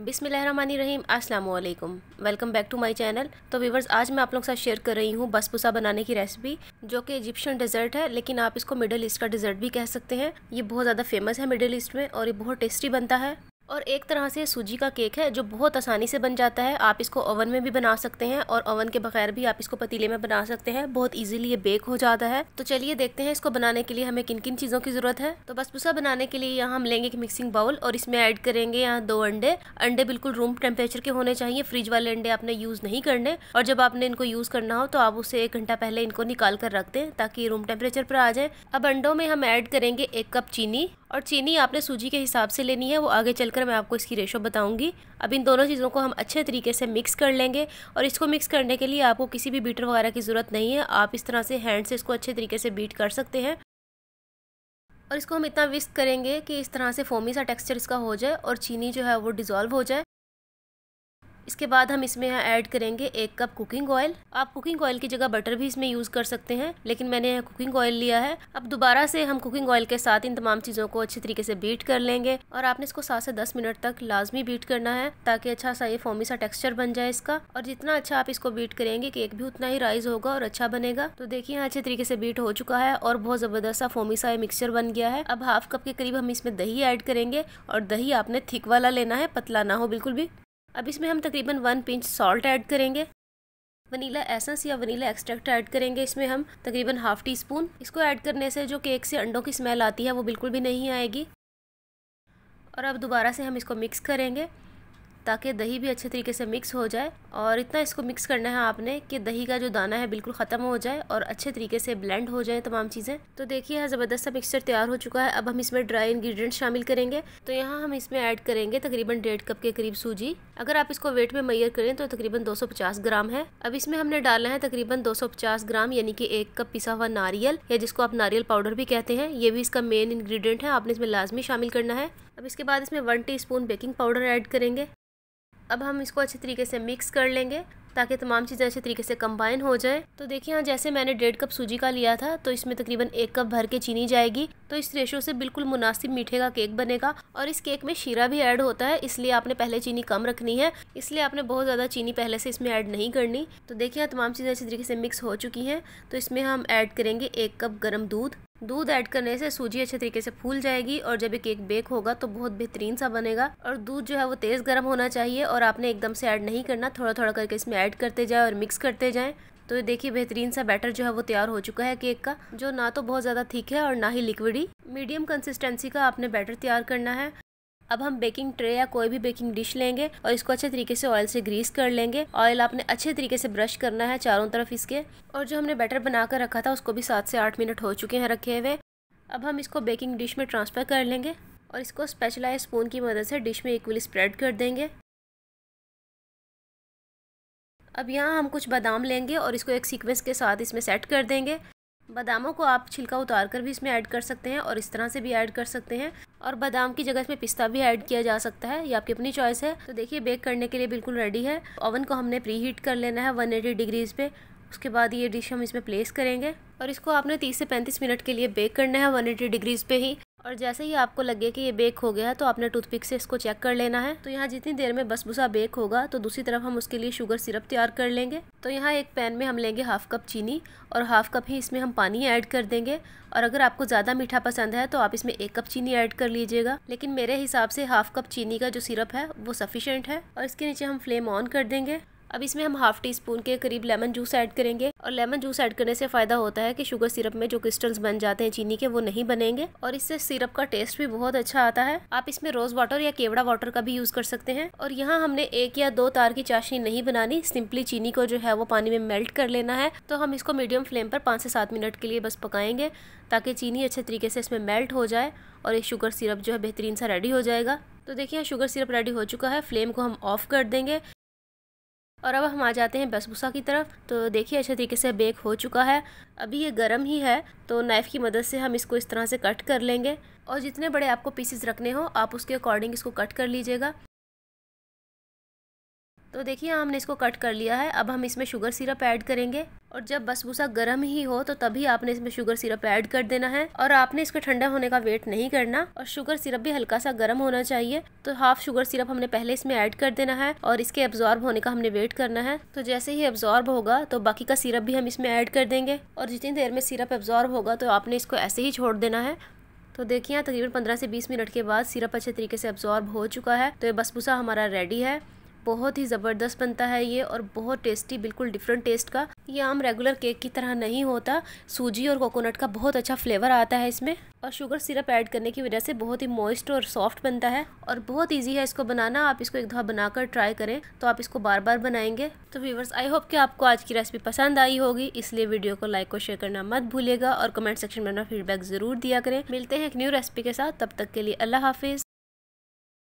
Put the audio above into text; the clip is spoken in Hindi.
बिसमीम अस्सलाम वालेकुम welcome back to my channel तो व्यूवर्स आज मैं आप लोग के साथ शेयर कर रही हूँ बसपुसा बनाने की रेसिपी जो कि इजिप्शियन डेजर्ट है लेकिन आप इसको मिडल ईस्ट का डेजर्ट भी कह सकते हैं ये बहुत ज़्यादा फेमस है मिडल ईस्ट में और ये बहुत टेस्टी बनता है और एक तरह से सूजी का केक है जो बहुत आसानी से बन जाता है आप इसको ओवन में भी बना सकते हैं और ओवन के बगैर भी आप इसको पतीले में बना सकते हैं बहुत इजीली ये बेक हो जाता है तो चलिए देखते हैं इसको बनाने के लिए हमें किन किन चीज़ों की ज़रूरत है तो बस बसबूसा बनाने के लिए यहाँ हम लेंगे एक मिक्सिंग बाउल और इसमें ऐड करेंगे यहाँ दो अंडे अंडे बिल्कुल रूम टेम्परेचर के होने चाहिए फ्रिज वाले अंडे आपने यूज़ नहीं करने और जब आपने इनको यूज़ करना हो तो आप उसे एक घंटा पहले इनको निकाल कर रख दे ताकि रूम टेम्परेचर पर आ जाए अब अंडों में हम ऐड करेंगे एक कप चीनी और चीनी आपने सूजी के हिसाब से लेनी है वो आगे चलकर मैं आपको इसकी रेशो बताऊंगी अब इन दोनों चीज़ों को हम अच्छे तरीके से मिक्स कर लेंगे और इसको मिक्स करने के लिए आपको किसी भी बीटर वगैरह की ज़रूरत नहीं है आप इस तरह से हैंड से इसको अच्छे तरीके से बीट कर सकते हैं और इसको हम इतना विस्क करेंगे कि इस तरह से फोमी सा टेक्सचर इसका हो जाए और चीनी जो है वो डिज़ोल्व हो जाए इसके बाद हम इसमें यहाँ ऐड करेंगे एक कप कुकिंग ऑयल आप कुकिंग ऑयल की जगह बटर भी इसमें यूज़ कर सकते हैं लेकिन मैंने यहाँ कुकिंग ऑयल लिया है अब दोबारा से हम कुकिंग ऑयल के साथ इन तमाम चीज़ों को अच्छे तरीके से बीट कर लेंगे और आपने इसको सात से दस मिनट तक लाजमी बीट करना है ताकि अच्छा सा ये फोमी सा टेक्स्चर बन जाए इसका और जितना अच्छा आप इसको बीट करेंगे केक भी उतना ही राइज होगा और अच्छा बनेगा तो देखिए यहाँ अच्छे तरीके से बीट हो चुका है और बहुत ज़बरदस्त सा फोमी सा मिक्सचर बन गया है अब हाफ कप के करीब हम इसमें दही ऐड करेंगे और दही आपने थिक वाला लेना है पतला ना हो बिल्कुल भी अब इसमें हम तकरीबन वन पिंच सॉल्ट ऐड करेंगे वनीला एसेंस या वनीला एक्सट्रैक्ट ऐड करेंगे इसमें हम तकरीबन हाफ़ टी स्पून इसको ऐड करने से जो केक से अंडों की स्मेल आती है वो बिल्कुल भी नहीं आएगी और अब दोबारा से हम इसको मिक्स करेंगे ताकि दही भी अच्छे तरीके से मिक्स हो जाए और इतना इसको मिक्स करना है आपने कि दही का जो दाना है बिल्कुल ख़त्म हो जाए और अच्छे तरीके से ब्लेंड हो जाए तमाम चीज़ें तो देखिए यहाँ ज़बरदस्त सा मिक्सचर तैयार हो चुका है अब हम इसमें ड्राई इंग्रेडिएंट्स शामिल करेंगे तो यहाँ हम इसमें ऐड करेंगे तकरीबन डेढ़ कप के करीब सूजी अगर आप इसको वेट में मैयर करें तो तकरीबन दो ग्राम है अब इसमें हमने डालना है तकरीबन दो ग्राम यानी कि एक कप पिसा हुआ नारियल या जिसको आप नारियल पाउडर भी कहते हैं ये भी इसका मेन इन्ग्रीडियंट है आपने इसमें लाजमी शामिल करना है अब इसके बाद इसमें one T baking powder add करेंगे अब हम इसको अच्छे तरीके से मिक्स कर लेंगे ताकि तमाम चीज़ें अच्छे तरीके से कंबाइन हो जाए तो देखिए यहाँ जैसे मैंने डेढ़ कप सूजी का लिया था तो इसमें तकरीबन एक कप भर के चीनी जाएगी तो इस रेशो से बिल्कुल मुनासिब मीठे का केक बनेगा और इस केक में शीरा भी ऐड होता है इसलिए आपने पहले चीनी कम रखनी है इसलिए आपने बहुत ज़्यादा चीनी पहले से इसमें ऐड नहीं करनी तो देखिए हाँ, तमाम चीज़ें अच्छी तरीके से मिक्स हो चुकी हैं तो इसमें हम ऐड करेंगे एक कप गर्म दूध दूध ऐड करने से सूजी अच्छे तरीके से फूल जाएगी और जब ये केक बेक होगा तो बहुत बेहतरीन सा बनेगा और दूध जो है वो तेज़ गर्म होना चाहिए और आपने एकदम से ऐड नहीं करना थोड़ा थोड़ा करके इसमें ऐड करते जाएँ और मिक्स करते जाएँ तो ये देखिए बेहतरीन सा बैटर जो है वो तैयार हो चुका है केक का जो ना तो बहुत ज़्यादा थिक है और ना ही लिक्विडी मीडियम कंसिस्टेंसी का आपने बैटर तैयार करना है अब हम बेकिंग ट्रे या कोई भी बेकिंग डिश लेंगे और इसको अच्छे तरीके से ऑयल से ग्रीस कर लेंगे ऑयल आपने अच्छे तरीके से ब्रश करना है चारों तरफ इसके और जो हमने बैटर बना कर रखा था उसको भी सात से आठ मिनट हो चुके हैं रखे हुए अब हम इसको बेकिंग डिश में ट्रांसफ़र कर लेंगे और इसको स्पेशलाइज स्पून की मदद से डिश में इक्वली स्प्रेड कर देंगे अब यहाँ हम कुछ बादाम लेंगे और इसको एक सीक्वेंस के साथ इसमें सेट कर देंगे बादामों को आप छिलका उतार कर भी इसमें ऐड कर सकते हैं और इस तरह से भी ऐड कर सकते हैं और बादाम की जगह इसमें पिस्ता भी ऐड किया जा सकता है ये आपकी अपनी चॉइस है तो देखिए बेक करने के लिए बिल्कुल रेडी है ओवन को हमने प्री हीट कर लेना है 180 डिग्रीज़ पे उसके बाद ये डिश हम इसमें प्लेस करेंगे और इसको आपने 30 से 35 मिनट के लिए बेक करना है 180 डिग्रीज़ पे ही और जैसे ही आपको लगे कि ये बेक हो गया है तो आपने टूथपिक से इसको चेक कर लेना है तो यहाँ जितनी देर में बस भुसा बेक होगा तो दूसरी तरफ हम उसके लिए शुगर सिरप तैयार कर लेंगे तो यहाँ एक पैन में हम लेंगे हाफ़ कप चीनी और हाफ़ कप ही इसमें हम पानी ऐड कर देंगे और अगर आपको ज़्यादा मीठा पसंद है तो आप इसमें एक कप चीनी ऐड कर लीजिएगा लेकिन मेरे हिसाब से हाफ़ कप चीनी का जो सिरप है वो सफिशेंट है और इसके नीचे हम फ्लेम ऑन कर देंगे अब इसमें हम हाफ टी स्पून के करीब लेमन जूस ऐड करेंगे और लेमन जूस ऐड करने से फ़ायदा होता है कि शुगर सिरप में जो क्रिस्टल्स बन जाते हैं चीनी के वो नहीं बनेंगे और इससे सिरप का टेस्ट भी बहुत अच्छा आता है आप इसमें रोज़ वाटर या केवड़ा वाटर का भी यूज़ कर सकते हैं और यहाँ हमने एक या दो तार की चाशनी नहीं बनानी सिंपली चीनी को जो है वो पानी में मेल्ट कर लेना है तो हम इसको मीडियम फ्लेम पर पाँच से सात मिनट के लिए बस पकाएंगे ताकि चीनी अच्छे तरीके से इसमें मेल्ट हो जाए और एक शुगर सिरप जो है बेहतरीन सा रेडी हो जाएगा तो देखिए शुगर सिरप रेडी हो चुका है फ्लेम को हम ऑफ़ कर देंगे और अब हम आ जाते हैं बसबूसा की तरफ तो देखिए अच्छे तरीके से बेक हो चुका है अभी ये गर्म ही है तो नाइफ़ की मदद से हम इसको इस तरह से कट कर लेंगे और जितने बड़े आपको पीसेस रखने हो आप उसके अकॉर्डिंग इसको कट कर लीजिएगा तो देखिए हमने इसको कट कर लिया है अब हम इसमें शुगर सिरप ऐड करेंगे और जब बसबूसा गर्म ही हो तो तभी आपने इसमें शुगर सिरप ऐड कर देना है और आपने इसके ठंडा होने का वेट नहीं करना और शुगर सिरप भी हल्का सा गर्म होना चाहिए तो हाफ शुगर सिरप हमने पहले इसमें ऐड कर देना है और इसके एब्जॉर्ब होने का हमने वेट करना है तो जैसे ही एब्जॉर्ब होगा तो बाकी का सिरप भी हम इसमें ऐड कर देंगे और जितनी देर में सिरप एब्जॉर्ब होगा तो आपने इसको ऐसे ही छोड़ देना है तो देखिए तकरीबन पंद्रह से बीस मिनट के बाद सिरप अच्छे तरीके से एब्जॉर्ब हो चुका है तो ये बसबूसा हमारा रेडी है बहुत ही ज़बरदस्त बनता है ये और बहुत टेस्टी बिल्कुल डिफरेंट टेस्ट का ये आम रेगुलर केक की तरह नहीं होता सूजी और कोकोनट का बहुत अच्छा फ्लेवर आता है इसमें और शुगर सिरप ऐड करने की वजह से बहुत ही मॉइस्ट और सॉफ्ट बनता है और बहुत ईजी है इसको बनाना आप इसको एक दफ़ा बनाकर ट्राई करें तो आप इसको बार बार बनाएंगे तो व्यूवर्स आई होप कि आपको आज की रेसिपी पसंद आई होगी इसलिए वीडियो को लाइक और शेयर करना मत भूलेगा और कमेंट सेक्शन में अपना फीडबैक ज़रूर दिया करें मिलते हैं एक न्यू रेसिपी के साथ तब तक के लिए अल्लाह हाफिज़